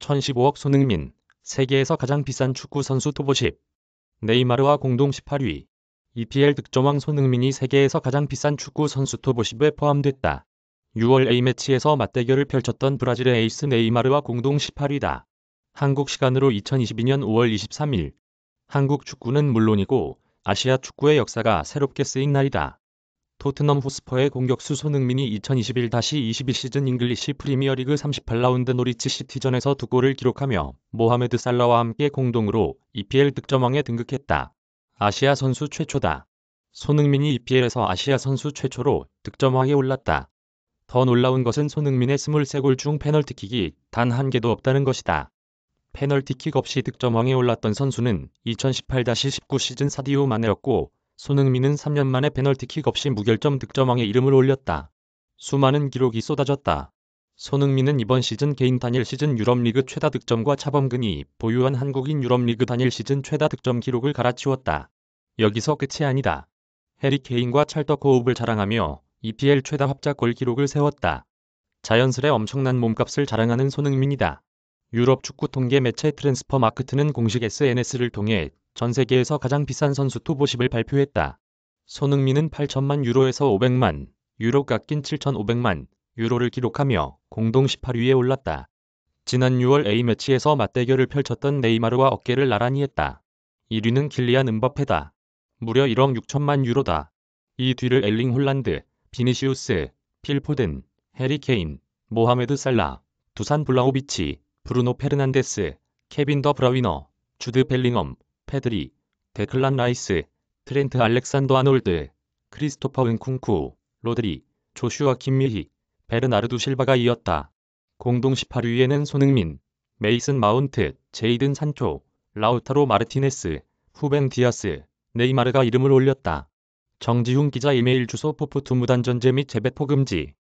1015억 손흥민, 세계에서 가장 비싼 축구 선수 토보 십 네이마르와 공동 18위. EPL 득점왕 손흥민이 세계에서 가장 비싼 축구 선수 토보 십에 포함됐다. 6월 A매치에서 맞대결을 펼쳤던 브라질의 에이스 네이마르와 공동 18위다. 한국 시간으로 2022년 5월 23일. 한국 축구는 물론이고 아시아 축구의 역사가 새롭게 쓰인 날이다. 토트넘 후스퍼의 공격수 손흥민이 2021-22 시즌 잉글리시 프리미어리그 38라운드 노리치 시티전에서 두 골을 기록하며 모하메드 살라와 함께 공동으로 EPL 득점왕에 등극했다. 아시아 선수 최초다. 손흥민이 EPL에서 아시아 선수 최초로 득점왕에 올랐다. 더 놀라운 것은 손흥민의 23골 중 페널티킥이 단 한 개도 없다는 것이다. 페널티킥 없이 득점왕에 올랐던 선수는 2018-19 시즌 사디오 마네였고 손흥민은 3년 만에 페널티킥 없이 무결점 득점왕의 이름을 올렸다. 수많은 기록이 쏟아졌다. 손흥민은 이번 시즌 개인 단일 시즌 유럽리그 최다 득점과 차범근이 보유한 한국인 유럽리그 단일 시즌 최다 득점 기록을 갈아치웠다. 여기서 끝이 아니다. 해리 케인과 찰떡 호흡을 자랑하며 EPL 최다 합작 골 기록을 세웠다. 자연스레 엄청난 몸값을 자랑하는 손흥민이다. 유럽 축구 통계 매체 트랜스퍼 마크트는 공식 SNS를 통해 전 세계에서 가장 비싼 선수 투보십을 발표했다. 손흥민은 8천만 유로에서 500만 유로 깎인 7,500만 유로를 기록하며 공동 18위에 올랐다. 지난 6월 A매치에서 맞대결을 펼쳤던 네이마르와 어깨를 나란히 했다. 1위는 길리안 은바페다. 무려 1억 6천만 유로다. 이 뒤를 엘링 홀란드, 비니시우스, 필포든 해리 케인, 모하메드 살라, 두산 블라우비치 브루노 페르난데스, 케빈 더 브라위너, 주드 벨링엄, 페드리 데클란 라이스, 트렌트 알렉산더 아놀드, 크리스토퍼 은쿵쿠, 로드리, 조슈아 김미희, 베르나르두 실바가 이었다. 공동 18위에는 손흥민, 메이슨 마운트, 제이든 산초, 라우타로 마르티네스, 후벤 디아스, 네이마르가 이름을 올렸다. 정지훈 기자 이메일 주소 포프투 무단전제 및 재배포 금지